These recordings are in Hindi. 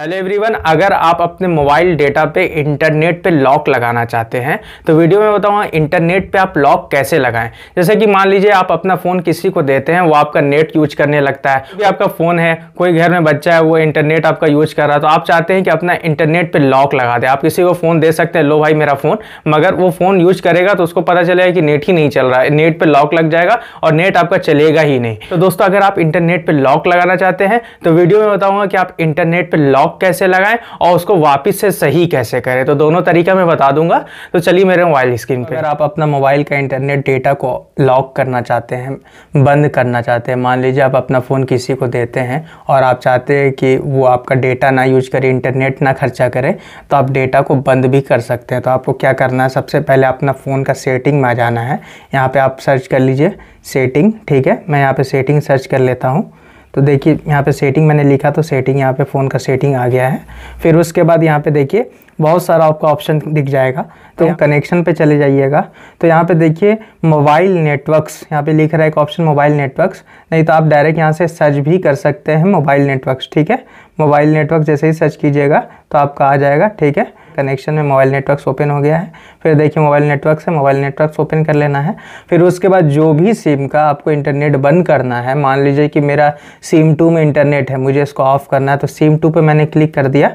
हेलो एवरीवन अगर आप अपने मोबाइल डेटा पे इंटरनेट पे लॉक लगाना चाहते हैं तो वीडियो में बताऊँगा इंटरनेट पे आप लॉक कैसे लगाएं जैसे कि मान लीजिए आप अपना फ़ोन किसी को देते हैं वो आपका नेट यूज करने लगता है तो आपका फ़ोन है कोई घर में बच्चा है वो इंटरनेट आपका यूज कर रहा है तो आप चाहते हैं कि अपना इंटरनेट पर लॉक लगा दें आप किसी को फ़ोन दे सकते हैं लो भाई मेरा फ़ोन मगर वो फ़ोन यूज करेगा तो उसको पता चलेगा कि नेट ही नहीं चल रहा है नेट पर लॉक लग जाएगा और नेट आपका चलेगा ही नहीं तो दोस्तों अगर आप इंटरनेट पर लॉक लगाना चाहते हैं तो वीडियो में बताऊँगा कि आप इंटरनेट पर लॉक लॉक कैसे लगाएं और उसको वापस से सही कैसे करें तो दोनों तरीका मैं बता दूंगा तो चलिए मेरे मोबाइल स्क्रीन पर अगर आप अपना मोबाइल का इंटरनेट डेटा को लॉक करना चाहते हैं बंद करना चाहते हैं मान लीजिए आप अपना फ़ोन किसी को देते हैं और आप चाहते हैं कि वो आपका डेटा ना यूज करे इंटरनेट ना खर्चा करे तो आप डेटा को बंद भी कर सकते हैं तो आपको क्या करना है सबसे पहले अपना फ़ोन का सेटिंग में जाना है यहाँ पर आप सर्च कर लीजिए सेटिंग ठीक है मैं यहाँ पर सेटिंग सर्च कर लेता हूँ तो देखिए यहाँ पे सेटिंग मैंने लिखा तो सेटिंग यहाँ पे फ़ोन का सेटिंग आ गया है फिर उसके बाद यहाँ पे देखिए बहुत सारा आपका ऑप्शन दिख जाएगा तो कनेक्शन पे चले जाइएगा तो यहाँ पे देखिए मोबाइल नेटवर्क्स यहाँ पे लिख रहा है एक ऑप्शन मोबाइल नेटवर्क्स नहीं तो आप डायरेक्ट यहाँ से सर्च भी कर सकते हैं मोबाइल नेटवर्क्स ठीक है मोबाइल नेटवर्क जैसे ही सर्च कीजिएगा तो आपका आ जाएगा ठीक है कनेक्शन में मोबाइल नेटवर्क ओपन हो गया है फिर देखिए मोबाइल नेटवर्क से मोबाइल नेटवर्क ओपन कर लेना है फिर उसके बाद जो भी सिम का आपको इंटरनेट बंद करना है मान लीजिए कि मेरा सिम टू में इंटरनेट है मुझे इसको ऑफ़ करना है तो सिम टू पर मैंने क्लिक कर दिया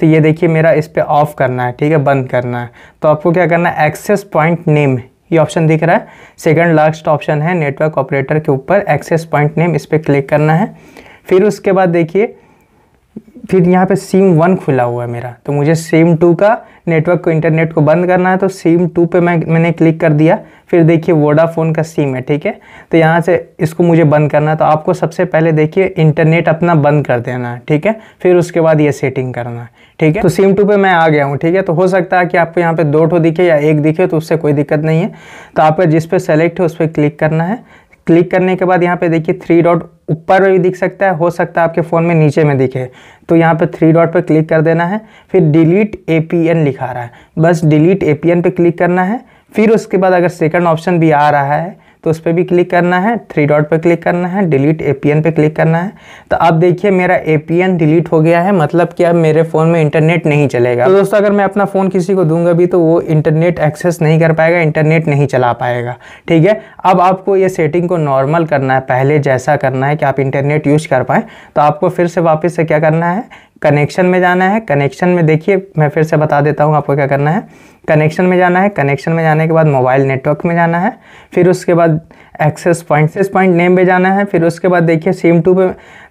तो ये देखिए मेरा इस पर ऑफ़ करना है ठीक है बंद करना है तो आपको क्या करना है एक्सेस पॉइंट नेम ये ऑप्शन दिख रहा है सेकंड लास्ट ऑप्शन है नेटवर्क ऑपरेटर के ऊपर एक्सेस पॉइंट नेम इस पर क्लिक करना है फिर उसके बाद देखिए फिर यहाँ पे सिम वन खुला हुआ है मेरा तो मुझे सिम टू का नेटवर्क को इंटरनेट को बंद करना है तो सिम टू पे मैं मैंने क्लिक कर दिया फिर देखिए वोडाफोन का सिम है ठीक है तो यहाँ से इसको मुझे बंद करना है तो आपको सबसे पहले देखिए इंटरनेट अपना बंद कर देना है ठीक है फिर उसके बाद ये सेटिंग करना है ठीक है तो सिम टू पर मैं आ गया हूँ ठीक है तो हो सकता है कि आपको यहाँ पर दो ठो दिखे या एक दिखे तो उससे कोई दिक्कत नहीं है तो आपका जिस पर सेलेक्ट है उस पर क्लिक करना है क्लिक करने के बाद यहाँ पे देखिए थ्री डॉट ऊपर में भी दिख सकता है हो सकता है आपके फ़ोन में नीचे में दिखे तो यहाँ पे थ्री डॉट पर क्लिक कर देना है फिर डिलीट ए लिखा रहा है बस डिलीट ए पर क्लिक करना है फिर उसके बाद अगर सेकंड ऑप्शन भी आ रहा है तो उस पर भी क्लिक करना है थ्री डॉट पर क्लिक करना है डिलीट ए पर क्लिक करना है तो अब देखिए मेरा ए डिलीट हो गया है मतलब कि अब मेरे फ़ोन में इंटरनेट नहीं चलेगा तो दोस्तों अगर मैं अपना फ़ोन किसी को दूंगा भी तो वो इंटरनेट एक्सेस नहीं कर पाएगा इंटरनेट नहीं चला पाएगा ठीक है अब आपको ये सेटिंग को नॉर्मल करना है पहले जैसा करना है कि आप इंटरनेट यूज कर पाएँ तो आपको फिर से वापस से क्या करना है कनेक्शन में जाना है कनेक्शन में देखिए मैं फिर से बता देता हूँ आपको क्या करना है कनेक्शन में जाना है कनेक्शन में जाने के बाद मोबाइल नेटवर्क में जाना है फिर उसके बाद access point access point name पे जाना है फिर उसके बाद देखिए सिम टू पे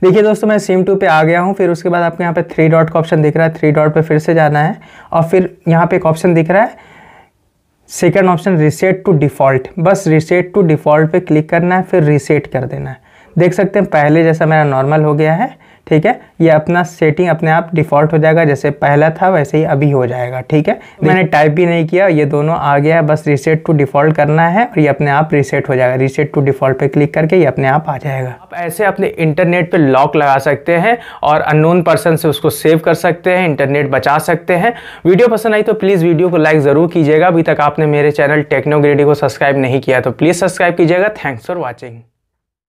देखिए दोस्तों मैं सिम टू पे आ गया हूँ फिर उसके बाद आपको यहाँ पे थ्री डॉट का ऑप्शन दिख रहा है थ्री डॉट पे फिर से जाना है और फिर यहाँ पे एक ऑप्शन दिख रहा है second option reset to default बस रिसेट टू डिफ़ॉल्ट क्लिक करना है फिर रिसेट कर देना है देख सकते हैं पहले जैसा मेरा नॉर्मल हो गया है ठीक है ये अपना सेटिंग अपने आप डिफ़ॉल्ट हो जाएगा जैसे पहला था वैसे ही अभी हो जाएगा ठीक है मैंने टाइप भी नहीं किया ये दोनों आ गया है बस रीसेट टू डिफ़ॉल्ट करना है और ये अपने आप रीसेट हो जाएगा रीसेट टू डिफ़ॉल्ट पे क्लिक करके ये अपने आप आ जाएगा आप ऐसे अपने इंटरनेट पे लॉक लगा सकते हैं और अननोन पर्सन से उसको सेव कर सकते हैं इंटरनेट बचा सकते हैं वीडियो पसंद आई तो प्लीज़ वीडियो को लाइक ज़रूर कीजिएगा अभी तक आपने मेरे चैनल टेक्नोग्रेडी को सब्सक्राइब नहीं किया तो प्लीज़ सब्सक्राइब कीजिएगा थैंक्स फॉर वॉचिंग